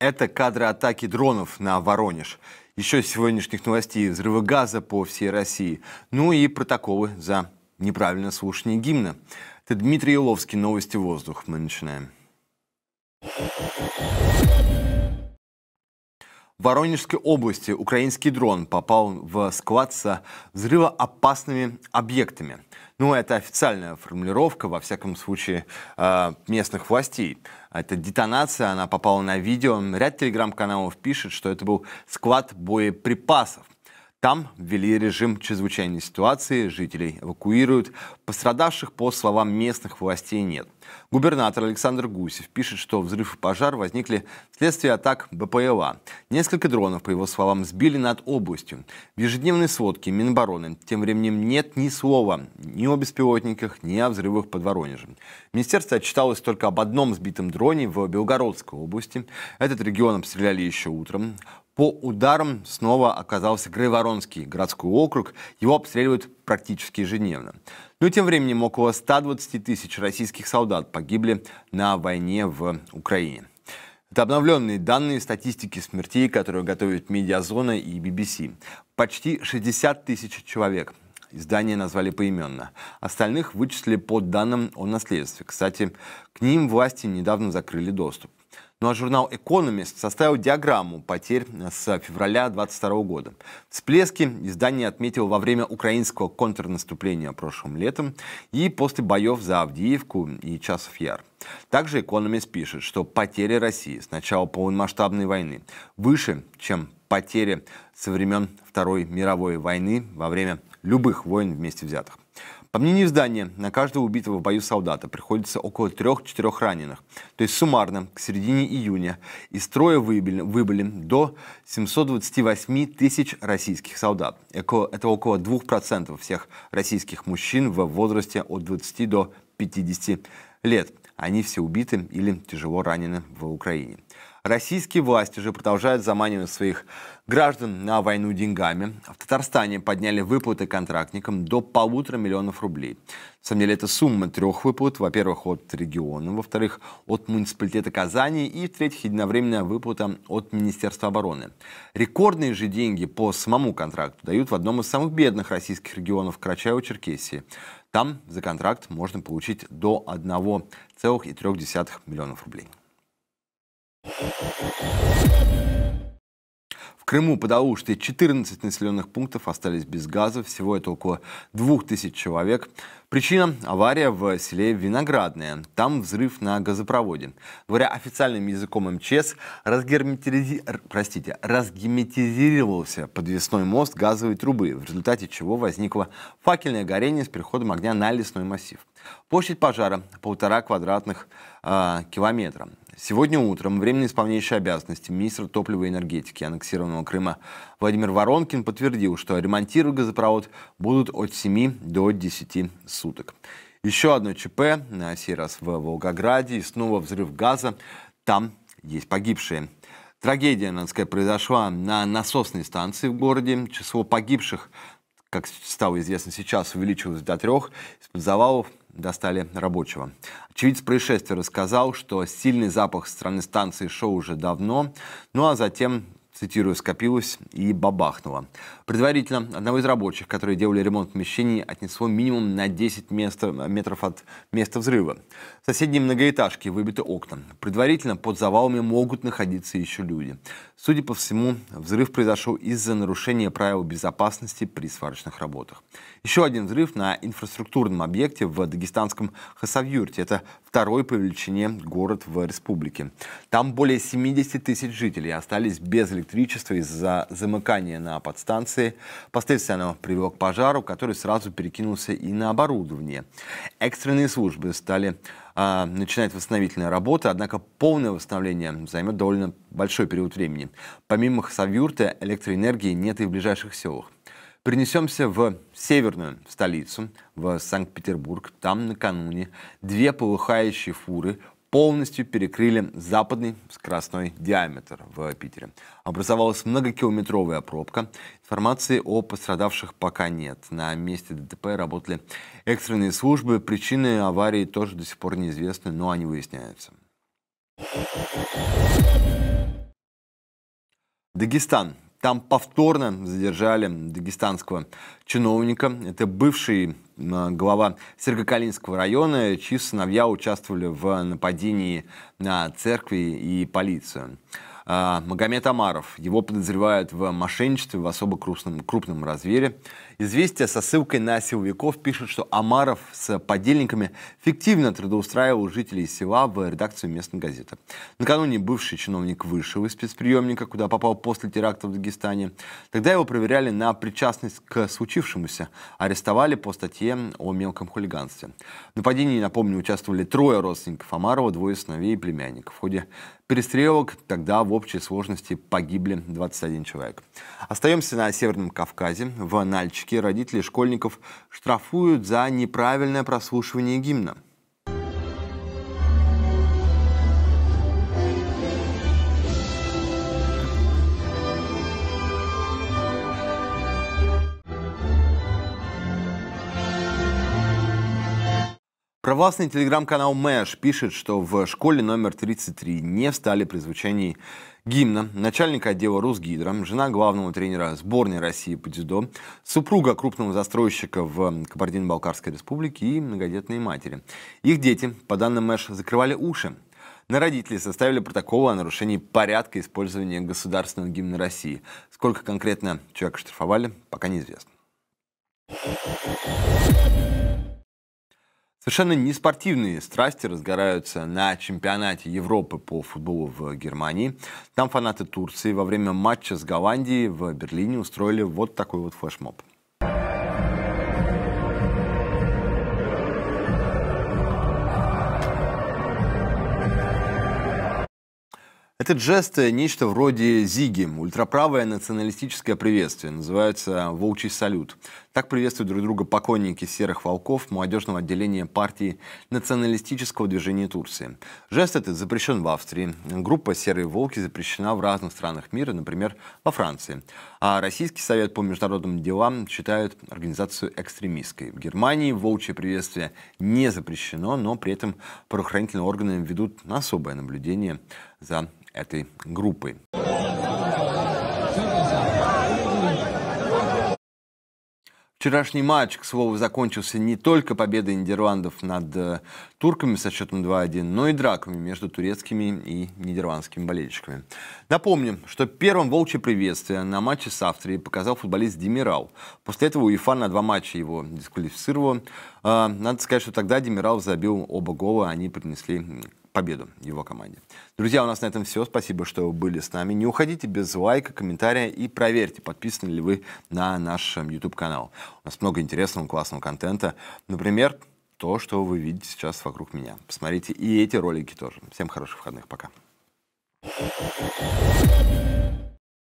Это кадры атаки дронов на Воронеж. Еще из сегодняшних новостей взрывы газа по всей России. Ну и протоколы за неправильное слушание гимна. Это Дмитрий Иловский, новости воздух. Мы начинаем. В Воронежской области украинский дрон попал в склад со взрывоопасными объектами. Ну, это официальная формулировка, во всяком случае, э, местных властей эта детонация, она попала на видео. Ряд телеграм-каналов пишет, что это был склад боеприпасов. Там ввели режим чрезвычайной ситуации, жителей эвакуируют. Пострадавших, по словам местных властей, нет. Губернатор Александр Гусев пишет, что взрыв и пожар возникли вследствие атак БПЛА. Несколько дронов, по его словам, сбили над областью. В ежедневной сводке Минобороны тем временем нет ни слова ни о беспилотниках, ни о взрывах под Воронежем. Министерство отчиталось только об одном сбитом дроне в Белгородской области. Этот регион обстреляли еще утром. По ударам снова оказался Грейворонский городской округ. Его обстреливают практически ежедневно. Но тем временем около 120 тысяч российских солдат погибли на войне в Украине. Это обновленные данные статистики смертей, которые готовят Медиазона и BBC. Почти 60 тысяч человек. Издание назвали поименно. Остальных вычислили по данным о наследстве. Кстати, к ним власти недавно закрыли доступ. Ну а журнал «Экономист» составил диаграмму потерь э, с февраля 2022 года. Всплески издание отметил во время украинского контрнаступления прошлым летом и после боев за Авдеевку и Часов Яр. Также «Экономист» пишет, что потери России с начала полномасштабной войны выше, чем потери со времен Второй мировой войны во время любых войн вместе взятых. По мнению издания, на каждого убитого в бою солдата приходится около 3-4 раненых. То есть суммарно к середине июня из строя выбили, выбыли до 728 тысяч российских солдат. Это около 2% всех российских мужчин в возрасте от 20 до 50 лет. Они все убиты или тяжело ранены в Украине. Российские власти уже продолжают заманивать своих граждан на войну деньгами. А в Татарстане подняли выплаты контрактникам до полутора миллионов рублей. На самом деле, это сумма трех выплат. Во-первых, от региона, во-вторых, от муниципалитета Казани и, в-третьих, единовременная выплата от Министерства обороны. Рекордные же деньги по самому контракту дают в одном из самых бедных российских регионов Карачаево-Черкесии. Там за контракт можно получить до 1,3 миллионов рублей. В Крыму потому что 14 населенных пунктов остались без газа, всего это около 2000 человек. Причина – авария в селе Виноградное. Там взрыв на газопроводе. Говоря официальным языком МЧС, разгерметизи... Простите, разгерметизировался подвесной мост газовой трубы, в результате чего возникло факельное горение с переходом огня на лесной массив. Площадь пожара – полтора квадратных э, километра. Сегодня утром временно исполняющий обязанности министра топлива и энергетики аннексированного Крыма Владимир Воронкин подтвердил, что ремонтировать газопровод будут от 7 до 10 суток. Еще одно ЧП, на сей раз в Волгограде, и снова взрыв газа. Там есть погибшие. Трагедия, надо сказать, произошла на насосной станции в городе. Число погибших, как стало известно сейчас, увеличилось до трех. Из-под завалов достали рабочего. Очевидец происшествия рассказал, что сильный запах со стороны станции шел уже давно, ну а затем цитирую, скопилось и бабахнуло. Предварительно одного из рабочих, которые делали ремонт помещений, отнесло минимум на 10 мест, метров от места взрыва. В соседней многоэтажке выбиты окна. Предварительно под завалами могут находиться еще люди. Судя по всему, взрыв произошел из-за нарушения правил безопасности при сварочных работах. Еще один взрыв на инфраструктурном объекте в дагестанском Хасавюрте. Это второй по величине город в республике. Там более 70 тысяч жителей остались без электричества электричества из-за замыкания на подстанции. Последствия оно привело к пожару, который сразу перекинулся и на оборудование. Экстренные службы стали а, начинать восстановительные работы, однако полное восстановление займет довольно большой период времени. Помимо Хасавюрта, электроэнергии нет и в ближайших селах. Принесемся в северную столицу, в Санкт-Петербург. Там накануне две полыхающие фуры полностью перекрыли западный скоростной диаметр в Питере. Образовалась многокилометровая пробка. Информации о пострадавших пока нет. На месте ДТП работали экстренные службы. Причины аварии тоже до сих пор неизвестны, но они выясняются. Дагестан там повторно задержали дагестанского чиновника. Это бывший а, глава Сергокалинского района, чьи сыновья участвовали в нападении на церкви и полицию. А, Магомед Амаров. Его подозревают в мошенничестве в особо крупном, крупном размере Известия со ссылкой на силовиков пишут, что Амаров с подельниками фиктивно трудоустраивал жителей села в редакцию местной газеты. Накануне бывший чиновник вышел из спецприемника, куда попал после теракта в Дагестане. Тогда его проверяли на причастность к случившемуся. Арестовали по статье о мелком хулиганстве. В нападении, напомню, участвовали трое родственников Амарова, двое сыновей и племянников. В ходе перестрелок тогда в общей сложности погибли 21 человек. Остаемся на Северном Кавказе, в Нальчике Иркутске родители школьников штрафуют за неправильное прослушивание гимна. Провластный телеграм-канал Мэш пишет, что в школе номер 33 не встали при звучании гимна начальника отдела Русгидро, жена главного тренера сборной России по дзюдо, супруга крупного застройщика в Кабардино-Балкарской республике и многодетные матери. Их дети, по данным Мэш, закрывали уши. На родителей составили протокол о нарушении порядка использования государственного гимна России. Сколько конкретно человека штрафовали, пока неизвестно. Совершенно неспортивные страсти разгораются на чемпионате Европы по футболу в Германии. Там фанаты Турции во время матча с Голландией в Берлине устроили вот такой вот флешмоб. Этот жест – нечто вроде зиги, ультраправое националистическое приветствие, называется «волчий салют». Так приветствуют друг друга покойники «Серых волков» молодежного отделения партии националистического движения Турции. Жест этот запрещен в Австрии. Группа «Серые волки» запрещена в разных странах мира, например, во Франции. А Российский совет по международным делам считает организацию экстремистской. В Германии волчье приветствие не запрещено, но при этом правоохранительные органы ведут особое наблюдение – за этой группой. Вчерашний матч, к слову, закончился не только победой нидерландов над э, турками со счетом 2-1, но и драками между турецкими и нидерландскими болельщиками. Напомним, что первым волчье приветствие на матче с Австрией показал футболист Демирал. После этого УЕФА на два матча его дисквалифицировал. Э, надо сказать, что тогда Демирал забил оба гола, они принесли победу его команде. Друзья, у нас на этом все. Спасибо, что вы были с нами. Не уходите без лайка, комментария и проверьте, подписаны ли вы на наш эм, YouTube-канал. У нас много интересного, классного контента. Например, то, что вы видите сейчас вокруг меня. Посмотрите и эти ролики тоже. Всем хороших выходных. Пока.